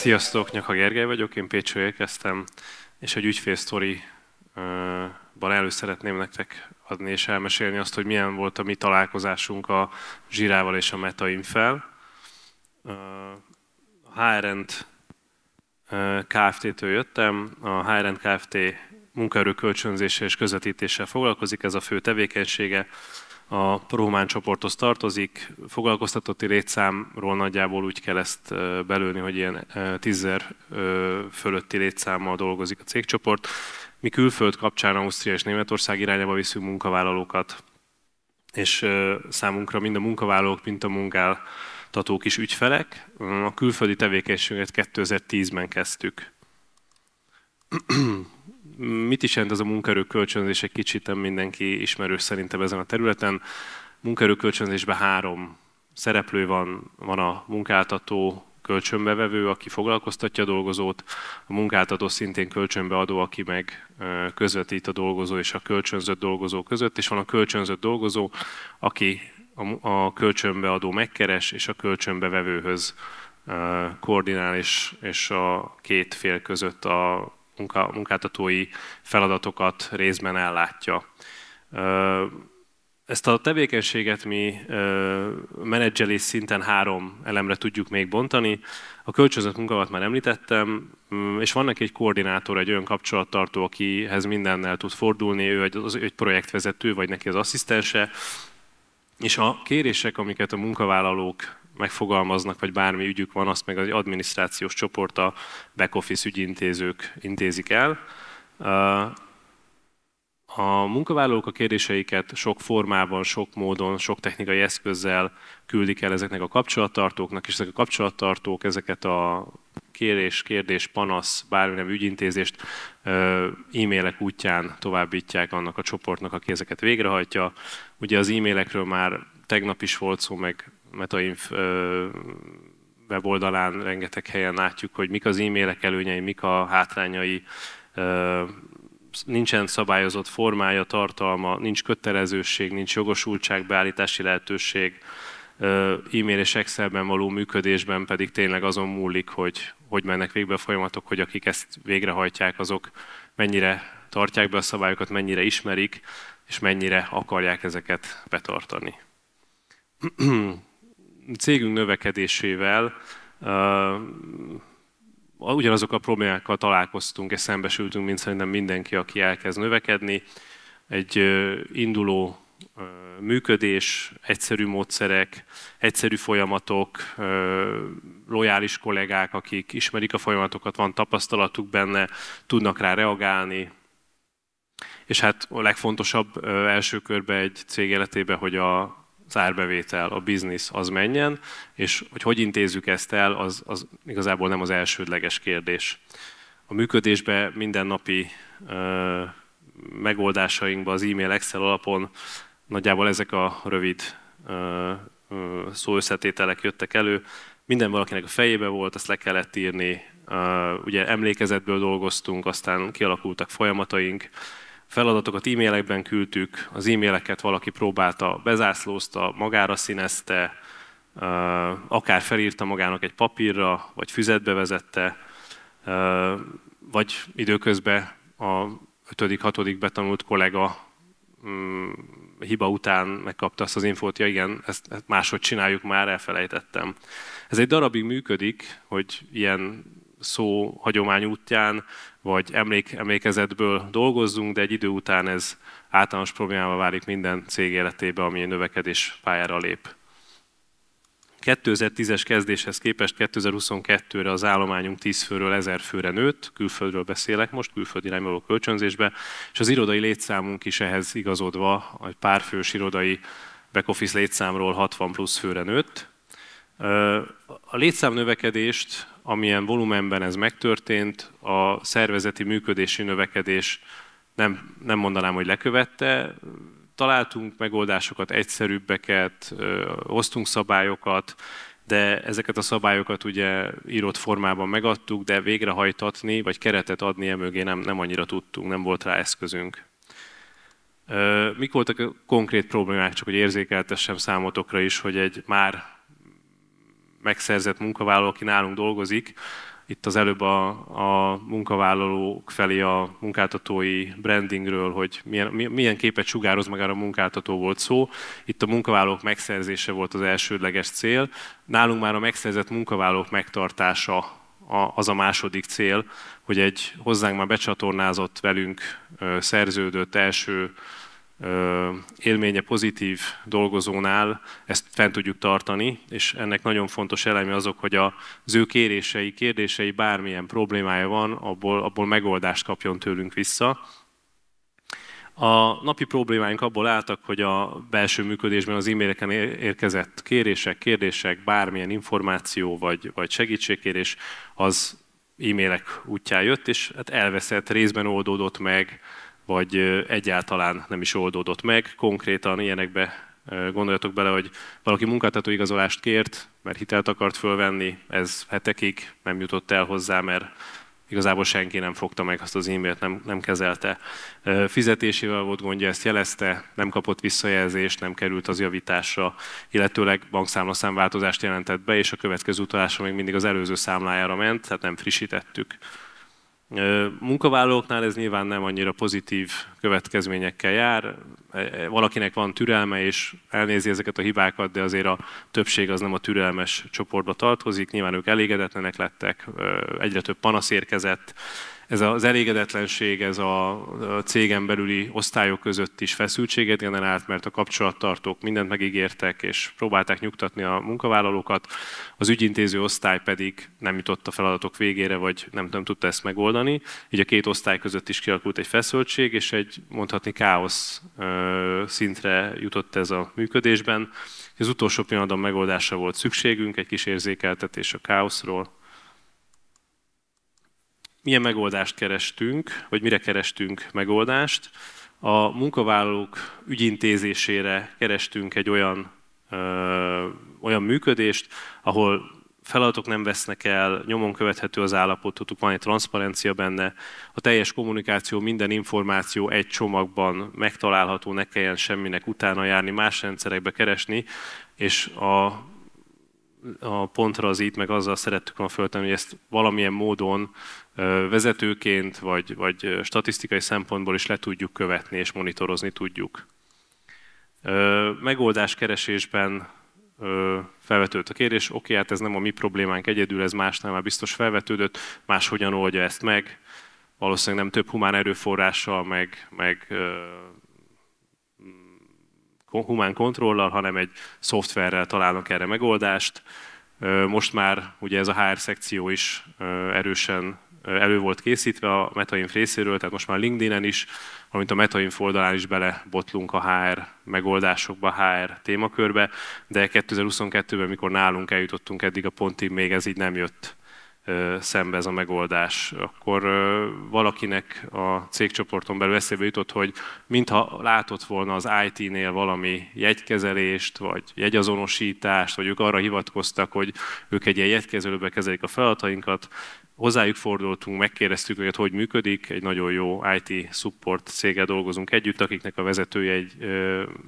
Sziasztok, Nyaka Gergely vagyok, én Pécsről érkeztem, és egy ügyfélsztoriban elő szeretném nektek adni és elmesélni azt, hogy milyen volt a mi találkozásunk a Zsirával és a Metainfel. A hr Kft-től jöttem, a H&R Kft munkaerő kölcsönzése és közvetítéssel foglalkozik, ez a fő tevékenysége a Prohumán csoporthoz tartozik, foglalkoztatotti létszámról nagyjából úgy kell ezt belőni, hogy ilyen tízzer fölötti létszámmal dolgozik a cégcsoport. Mi külföld kapcsán Ausztria és Németország irányába viszünk munkavállalókat, és számunkra mind a munkavállalók, mint a munkáltatók is ügyfelek. A külföldi tevékenységet 2010-ben kezdtük mit is jelent ez a munkaerő kölcsönzés, egy kicsit nem mindenki ismerős szerintem ezen a területen. Munkaerő kölcsönzésben három szereplő van, van a munkáltató, kölcsönbevevő, aki foglalkoztatja a dolgozót, a munkáltató szintén kölcsönbeadó, aki meg közvetít a dolgozó és a kölcsönzött dolgozó között, és van a kölcsönzött dolgozó, aki a kölcsönbeadó megkeres, és a kölcsönbevevőhöz koordinál, és, és a két fél között a munkáltatói feladatokat részben ellátja. Ezt a tevékenységet mi menedzselés szinten három elemre tudjuk még bontani. A kölcsönzött munkavat már említettem, mm, és van neki egy koordinátor, egy olyan kapcsolattartó, akihez mindennel tud fordulni, ő egy, az, egy projektvezető, vagy neki az asszisztense, és a kérések, amiket a munkavállalók megfogalmaznak, vagy bármi ügyük van, azt meg az adminisztrációs csoport a back-office ügyintézők intézik el. A munkavállalók a kérdéseiket sok formában, sok módon, sok technikai eszközzel küldik el ezeknek a kapcsolattartóknak, és ezek a kapcsolattartók ezeket a kérés, kérdés, panasz, bármilyen ügyintézést e-mailek útján továbbítják annak a csoportnak, aki ezeket végrehajtja. Ugye az e-mailekről már tegnap is volt szó, meg metainf weboldalán rengeteg helyen látjuk, hogy mik az e-mailek előnyei, mik a hátrányai, nincsen szabályozott formája, tartalma, nincs kötelezőség, nincs jogosultság, beállítási lehetőség, e-mail és Excelben való működésben pedig tényleg azon múlik, hogy hogy mennek végbe a folyamatok, hogy akik ezt végrehajtják, azok mennyire tartják be a szabályokat, mennyire ismerik, és mennyire akarják ezeket betartani. cégünk növekedésével ugyanazok a problémákkal találkoztunk és szembesültünk, mint szerintem mindenki, aki elkezd növekedni. Egy induló működés, egyszerű módszerek, egyszerű folyamatok, lojális kollégák, akik ismerik a folyamatokat, van tapasztalatuk benne, tudnak rá reagálni. És hát a legfontosabb első körben egy cég életében, hogy a, az árbevétel, a biznisz az menjen, és hogy hogy intézzük ezt el, az, az igazából nem az elsődleges kérdés. A működésbe mindennapi ö, megoldásainkban az e-mail Excel alapon nagyjából ezek a rövid ö, ö, összetételek jöttek elő. Minden valakinek a fejébe volt, azt le kellett írni, ö, ugye emlékezetből dolgoztunk, aztán kialakultak folyamataink, feladatokat e-mailekben küldtük, az e-maileket valaki próbálta, bezászlózta, magára színezte, akár felírta magának egy papírra, vagy füzetbe vezette, vagy időközben a 5.-6. betanult kollega mm, hiba után megkapta azt az infót, ja igen, ezt máshogy csináljuk már, elfelejtettem. Ez egy darabig működik, hogy ilyen szó hagyomány útján, vagy emlék, emlékezetből dolgozzunk, de egy idő után ez általános problémával válik minden cég életébe, ami növekedés pályára lép. 2010-es kezdéshez képest 2022-re az állományunk 10 főről 1000 főre nőtt, külföldről beszélek most, külföldi irányba kölcsönzésbe, és az irodai létszámunk is ehhez igazodva, egy pár fős irodai back-office létszámról 60 plusz főre nőtt, a létszámnövekedést, amilyen volumenben ez megtörtént, a szervezeti működési növekedés nem, nem mondanám, hogy lekövette. Találtunk megoldásokat, egyszerűbbeket, hoztunk szabályokat, de ezeket a szabályokat ugye írott formában megadtuk, de végrehajtatni, vagy keretet adni emögé nem, nem annyira tudtunk, nem volt rá eszközünk. Mik voltak a konkrét problémák, csak hogy érzékeltessem számotokra is, hogy egy már megszerzett munkavállaló, aki nálunk dolgozik, itt az előbb a, a munkavállalók felé a munkáltatói brandingről, hogy milyen, milyen képet sugároz meg a munkáltató volt szó. Itt a munkavállalók megszerzése volt az elsődleges cél. Nálunk már a megszerzett munkavállalók megtartása a, az a második cél, hogy egy hozzánk már becsatornázott, velünk szerződött első élménye pozitív dolgozónál ezt fent tudjuk tartani, és ennek nagyon fontos eleme azok, hogy az ő kérései, kérdései, bármilyen problémája van, abból, abból megoldást kapjon tőlünk vissza. A napi problémáink abból álltak, hogy a belső működésben az e-maileken érkezett kérések, kérdések, bármilyen információ vagy, vagy segítségkérés, az e-mailek útján jött, és hát elveszett, részben oldódott meg, vagy egyáltalán nem is oldódott meg. Konkrétan ilyenekbe gondoljatok bele, hogy valaki munkáltató igazolást kért, mert hitelt akart fölvenni, ez hetekig nem jutott el hozzá, mert igazából senki nem fogta meg azt az e-mailt, nem, nem kezelte. Fizetésével volt gondja, ezt jelezte, nem kapott visszajelzést, nem került az javításra, illetőleg bankszámlaszám változást jelentett be, és a következő utalásra még mindig az előző számlájára ment, tehát nem frissítettük. Munkavállalóknál ez nyilván nem annyira pozitív következményekkel jár. E, e, valakinek van türelme és elnézi ezeket a hibákat, de azért a többség az nem a türelmes csoportba tartozik. Nyilván ők elégedetlenek lettek, egyre több panasz érkezett, ez az elégedetlenség, ez a cégen belüli osztályok között is feszültséget generált, mert a kapcsolattartók mindent megígértek, és próbálták nyugtatni a munkavállalókat, az ügyintéző osztály pedig nem jutott a feladatok végére, vagy nem, nem tudta ezt megoldani. Így a két osztály között is kialakult egy feszültség, és egy mondhatni káosz szintre jutott ez a működésben. Az utolsó pillanatban megoldásra volt szükségünk, egy kis érzékeltetés a káoszról, milyen megoldást kerestünk, vagy mire kerestünk megoldást. A munkavállalók ügyintézésére kerestünk egy olyan, ö, olyan működést, ahol feladatok nem vesznek el, nyomon követhető az állapototuk, van egy transzparencia benne, a teljes kommunikáció, minden információ egy csomagban megtalálható, ne kelljen semminek utána járni, más rendszerekbe keresni, és a a pontra az itt, meg azzal szerettük volna föltenni, hogy ezt valamilyen módon vezetőként, vagy, vagy statisztikai szempontból is le tudjuk követni és monitorozni tudjuk. Megoldás keresésben felvetődött a kérdés, oké, okay, hát ez nem a mi problémánk egyedül, ez másnál már biztos felvetődött, más hogyan oldja ezt meg, valószínűleg nem több humán erőforrással, meg, meg humán kontrollal, hanem egy szoftverrel találnak erre megoldást. Most már ugye ez a HR szekció is erősen elő volt készítve a MetaInf részéről, tehát most már LinkedIn-en is, valamint a MetaInf oldalán is belebotlunk a HR megoldásokba, HR témakörbe, de 2022-ben, mikor nálunk eljutottunk eddig a pontig, még ez így nem jött szembe ez a megoldás. Akkor valakinek a cégcsoporton belül eszébe jutott, hogy mintha látott volna az IT-nél valami jegykezelést, vagy jegyazonosítást, vagy ők arra hivatkoztak, hogy ők egy ilyen jegykezelőbe kezelik a feladatainkat, hozzájuk fordultunk, megkérdeztük őket, hogy működik, egy nagyon jó IT support céggel dolgozunk együtt, akiknek a vezetője egy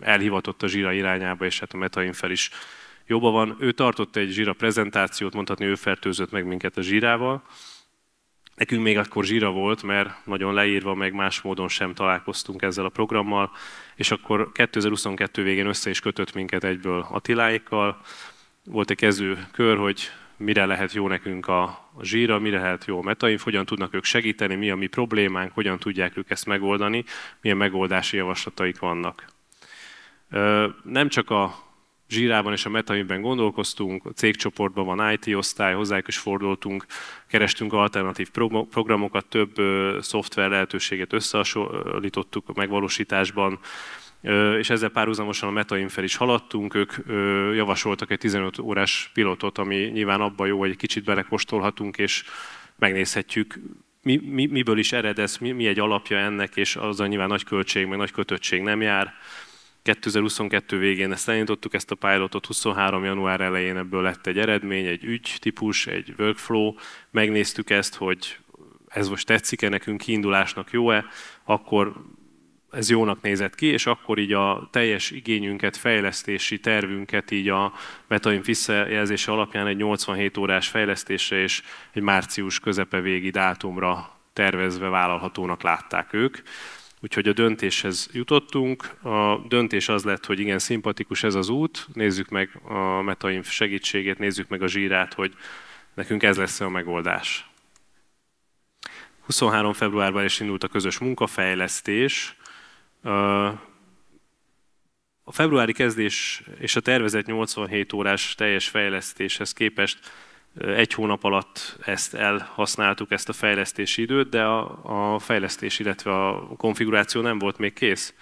elhivatott a zsira irányába, és hát a fel is Jobba van, ő tartott egy zsíra prezentációt, mondhatni ő fertőzött meg minket a zsírával. Nekünk még akkor zsíra volt, mert nagyon leírva, meg más módon sem találkoztunk ezzel a programmal, és akkor 2022 végén össze is kötött minket egyből a tiláikkal. Volt egy kezdő kör, hogy mire lehet jó nekünk a zsíra, mire lehet jó a metainf, hogyan tudnak ők segíteni, mi a mi problémánk, hogyan tudják ők ezt megoldani, milyen megoldási javaslataik vannak. Nem csak a Zsírában és a Metainben gondolkoztunk, a cégcsoportban van IT osztály, hozzájuk is fordultunk, kerestünk alternatív programokat, több szoftver lehetőséget összehasonlítottuk a megvalósításban, és ezzel párhuzamosan a Metaim fel is haladtunk, ők javasoltak egy 15 órás pilotot, ami nyilván abban jó, hogy egy kicsit belekostolhatunk, és megnézhetjük, mi, mi, miből is ered ez, mi, mi egy alapja ennek, és azzal nyilván nagy költség, meg nagy kötöttség nem jár. 2022 végén ezt elindítottuk, ezt a pilotot 23. január elején ebből lett egy eredmény, egy ügytípus, egy workflow. Megnéztük ezt, hogy ez most tetszik-e nekünk, kiindulásnak jó-e, akkor ez jónak nézett ki, és akkor így a teljes igényünket, fejlesztési tervünket így a Metaim visszajelzése alapján egy 87 órás fejlesztésre és egy március közepe végi dátumra tervezve vállalhatónak látták ők. Úgyhogy a döntéshez jutottunk. A döntés az lett, hogy igen, szimpatikus ez az út, nézzük meg a metainf segítségét, nézzük meg a zsírát, hogy nekünk ez lesz a megoldás. 23. februárban is indult a közös munkafejlesztés. A februári kezdés és a tervezett 87 órás teljes fejlesztéshez képest egy hónap alatt ezt elhasználtuk, ezt a fejlesztési időt, de a, a fejlesztés, illetve a konfiguráció nem volt még kész.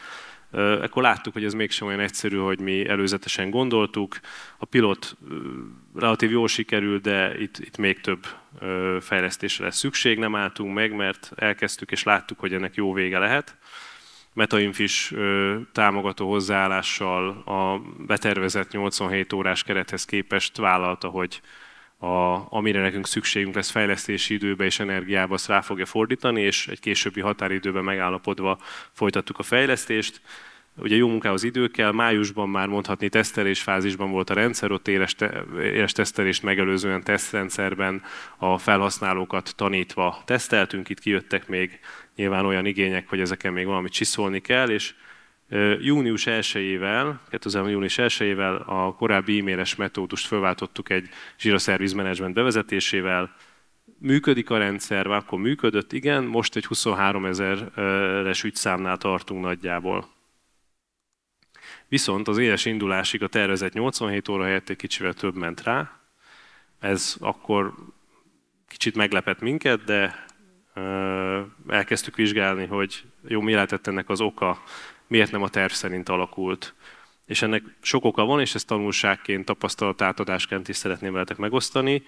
Ekkor láttuk, hogy ez mégsem olyan egyszerű, hogy mi előzetesen gondoltuk. A pilot relatív jól sikerült, de itt, itt még több fejlesztésre lesz szükség. Nem álltunk meg, mert elkezdtük és láttuk, hogy ennek jó vége lehet. Metainf is támogató hozzáállással a betervezett 87 órás kerethez képest vállalta, hogy a, amire nekünk szükségünk lesz fejlesztési időbe és energiába, azt rá fogja fordítani, és egy későbbi határidőben megállapodva folytattuk a fejlesztést. Ugye jó munkához idő kell, májusban már mondhatni tesztelés fázisban volt a rendszer, ott éles, te, éles tesztelést megelőzően tesztrendszerben a felhasználókat tanítva teszteltünk, itt kijöttek még nyilván olyan igények, hogy ezeken még valamit csiszolni kell, és Június 1-ével, 2000 június 1-ével a korábbi e-mailes metódust felváltottuk egy Jira Service Management bevezetésével. Működik a rendszer, akkor működött, igen, most egy 23 ezeres ügyszámnál tartunk nagyjából. Viszont az éles indulásig a tervezett 87 óra helyett egy kicsivel több ment rá. Ez akkor kicsit meglepett minket, de elkezdtük vizsgálni, hogy jó, mi lehetett ennek az oka miért nem a terv szerint alakult. És ennek sok oka van, és ezt tanulságként, tapasztalatátadásként is szeretném veletek megosztani.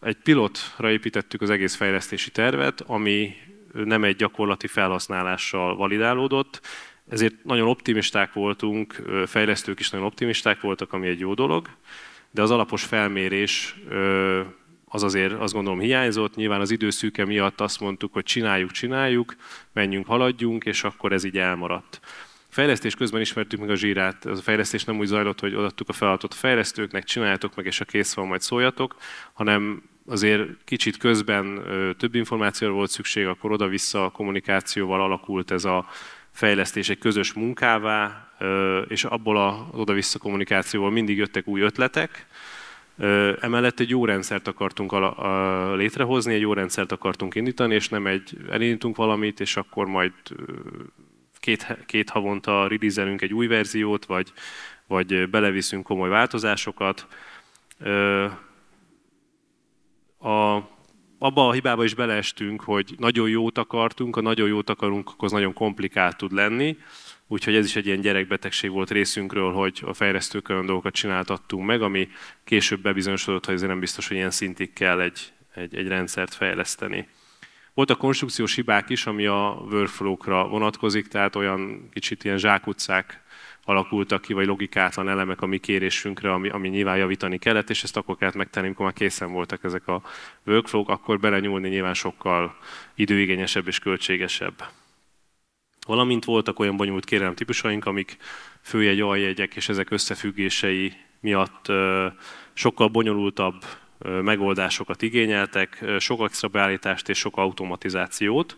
Egy pilotra építettük az egész fejlesztési tervet, ami nem egy gyakorlati felhasználással validálódott, ezért nagyon optimisták voltunk, fejlesztők is nagyon optimisták voltak, ami egy jó dolog, de az alapos felmérés az azért azt gondolom hiányzott. Nyilván az időszűke miatt azt mondtuk, hogy csináljuk, csináljuk, menjünk, haladjunk, és akkor ez így elmaradt fejlesztés közben ismertük meg a zsírát. Az a fejlesztés nem úgy zajlott, hogy odaadtuk a feladatot a fejlesztőknek, csináljátok meg, és a kész van, majd szóljatok, hanem azért kicsit közben több információra volt szükség, akkor oda-vissza a kommunikációval alakult ez a fejlesztés egy közös munkává, és abból az oda-vissza kommunikációval mindig jöttek új ötletek, Emellett egy jó rendszert akartunk létrehozni, egy jó rendszert akartunk indítani, és nem egy elindítunk valamit, és akkor majd két, két havonta ridizelünk egy új verziót, vagy, vagy beleviszünk komoly változásokat. A, abba a hibába is beleestünk, hogy nagyon jót akartunk, a nagyon jót akarunk, az nagyon komplikált tud lenni, úgyhogy ez is egy ilyen gyerekbetegség volt részünkről, hogy a fejlesztők olyan dolgokat csináltattunk meg, ami később bebizonyosodott, hogy ezért nem biztos, hogy ilyen szintig kell egy, egy, egy rendszert fejleszteni. Volt a konstrukciós hibák is, ami a workflow-kra vonatkozik, tehát olyan kicsit ilyen zsákutcák alakultak ki, vagy logikátlan elemek a mi kérésünkre, ami, ami nyilván javítani kellett, és ezt akkor kellett megtenni, amikor már készen voltak ezek a workflow-k, akkor belenyúlni nyilván sokkal időigényesebb és költségesebb. Valamint voltak olyan bonyolult kérelem típusaink, amik főjegy, aljegyek és ezek összefüggései miatt sokkal bonyolultabb megoldásokat igényeltek, sok extra beállítást és sok automatizációt,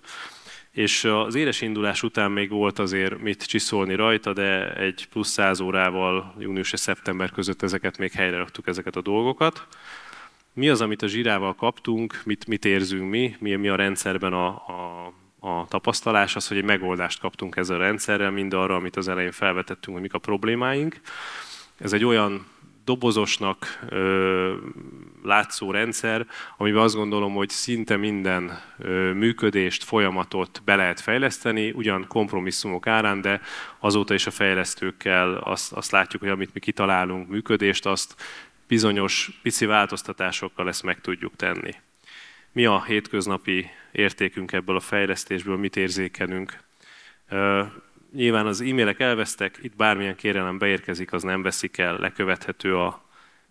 és az éles indulás után még volt azért mit csiszolni rajta, de egy plusz 100 órával június és szeptember között ezeket még helyre raktuk ezeket a dolgokat. Mi az, amit a zsirával kaptunk, mit, mit érzünk mi, mi, mi a rendszerben a, a, a tapasztalás, az, hogy egy megoldást kaptunk ezzel a rendszerrel, mind arra, amit az elején felvetettünk, hogy mik a problémáink. Ez egy olyan dobozosnak ö, látszó rendszer, amiben azt gondolom, hogy szinte minden ö, működést, folyamatot be lehet fejleszteni, ugyan kompromisszumok árán, de azóta is a fejlesztőkkel azt, azt látjuk, hogy amit mi kitalálunk működést, azt bizonyos pici változtatásokkal ezt meg tudjuk tenni. Mi a hétköznapi értékünk ebből a fejlesztésből, mit érzékelünk? nyilván az e-mailek elvesztek, itt bármilyen kérelem beérkezik, az nem veszik el, lekövethető a,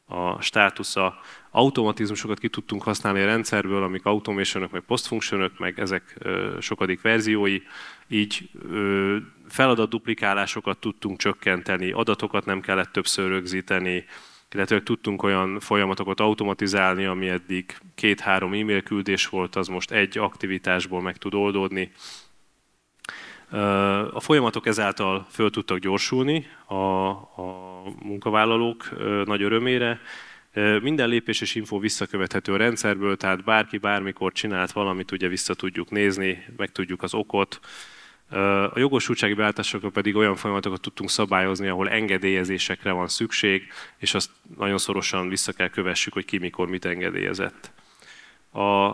a státusza. Automatizmusokat ki tudtunk használni a rendszerből, amik automation meg postfunction meg ezek ö, sokadik verziói, így ö, feladatduplikálásokat tudtunk csökkenteni, adatokat nem kellett többször rögzíteni, illetve tudtunk olyan folyamatokat automatizálni, ami eddig két-három e-mail küldés volt, az most egy aktivitásból meg tud oldódni. A folyamatok ezáltal föl tudtak gyorsulni a, a munkavállalók nagy örömére. Minden lépés és info visszakövethető a rendszerből, tehát bárki bármikor csinált valamit, ugye vissza tudjuk nézni, meg tudjuk az okot. A jogosultsági beállításokra pedig olyan folyamatokat tudtunk szabályozni, ahol engedélyezésekre van szükség, és azt nagyon szorosan vissza kell kövessük, hogy ki mikor mit engedélyezett. A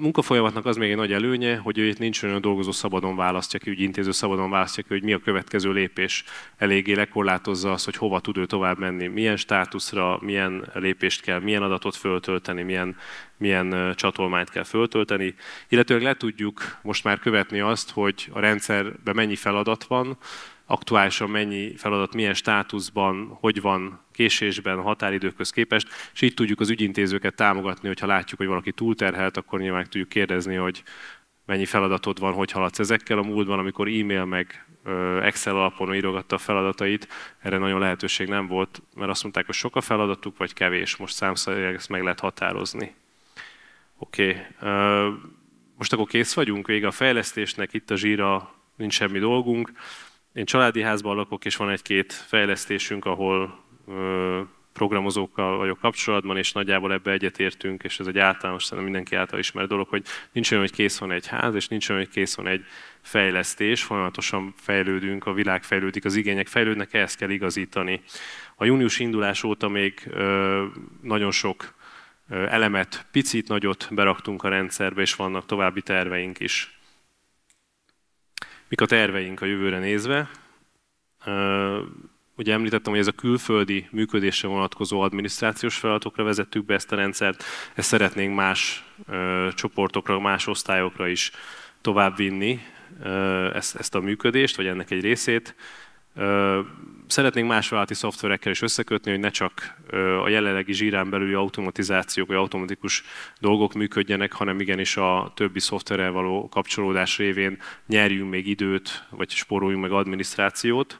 munkafolyamatnak az még egy nagy előnye, hogy itt nincs olyan dolgozó szabadon választja ki, ügyintéző szabadon választja ki, hogy mi a következő lépés eléggé lekorlátozza azt, hogy hova tud ő tovább menni, milyen státuszra, milyen lépést kell, milyen adatot föltölteni, milyen, milyen csatolmányt kell föltölteni, illetőleg le tudjuk most már követni azt, hogy a rendszerben mennyi feladat van, aktuálisan mennyi feladat, milyen státuszban, hogy van késésben, határidőköz képest, és így tudjuk az ügyintézőket támogatni, hogyha látjuk, hogy valaki túlterhelt, akkor nyilván tudjuk kérdezni, hogy mennyi feladatod van, hogy haladsz ezekkel. A múltban, amikor e-mail meg Excel alapon írogatta a feladatait, erre nagyon lehetőség nem volt, mert azt mondták, hogy sok a feladatuk, vagy kevés. Most számszerűen ezt meg lehet határozni. Oké, okay. most akkor kész vagyunk, vége a fejlesztésnek, itt a zsíra, nincs semmi dolgunk én családi házban lakok, és van egy-két fejlesztésünk, ahol ö, programozókkal vagyok kapcsolatban, és nagyjából ebbe egyetértünk, és ez egy általános, szerintem mindenki által ismert dolog, hogy nincs olyan, hogy kész van egy ház, és nincs olyan, hogy kész van egy fejlesztés, folyamatosan fejlődünk, a világ fejlődik, az igények fejlődnek, ehhez kell igazítani. A június indulás óta még ö, nagyon sok elemet, picit nagyot beraktunk a rendszerbe, és vannak további terveink is. Mik a terveink a jövőre nézve? Ugye említettem, hogy ez a külföldi működésre vonatkozó adminisztrációs feladatokra vezettük be ezt a rendszert, ezt szeretnénk más csoportokra, más osztályokra is továbbvinni ezt, ezt a működést, vagy ennek egy részét. Szeretnénk más vállalati szoftverekkel is összekötni, hogy ne csak a jelenlegi zsírán belüli automatizációk vagy automatikus dolgok működjenek, hanem igenis a többi szoftverrel való kapcsolódás révén nyerjünk még időt, vagy spóroljunk meg adminisztrációt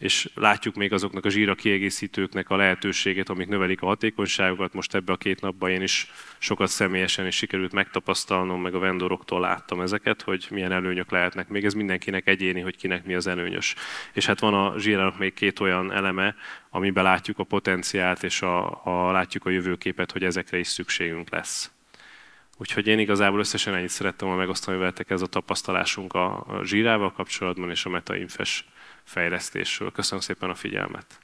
és látjuk még azoknak a zsíra kiegészítőknek a lehetőségét, amik növelik a hatékonyságokat. Most ebbe a két napban én is sokat személyesen is sikerült megtapasztalnom, meg a vendoroktól láttam ezeket, hogy milyen előnyök lehetnek. Még ez mindenkinek egyéni, hogy kinek mi az előnyös. És hát van a zsírának még két olyan eleme, amiben látjuk a potenciált, és a, a, látjuk a jövőképet, hogy ezekre is szükségünk lesz. Úgyhogy én igazából összesen ennyit szerettem volna megosztani veletek ez a tapasztalásunk a zsírával kapcsolatban és a metainfes fejlesztésről. Köszönöm szépen a figyelmet!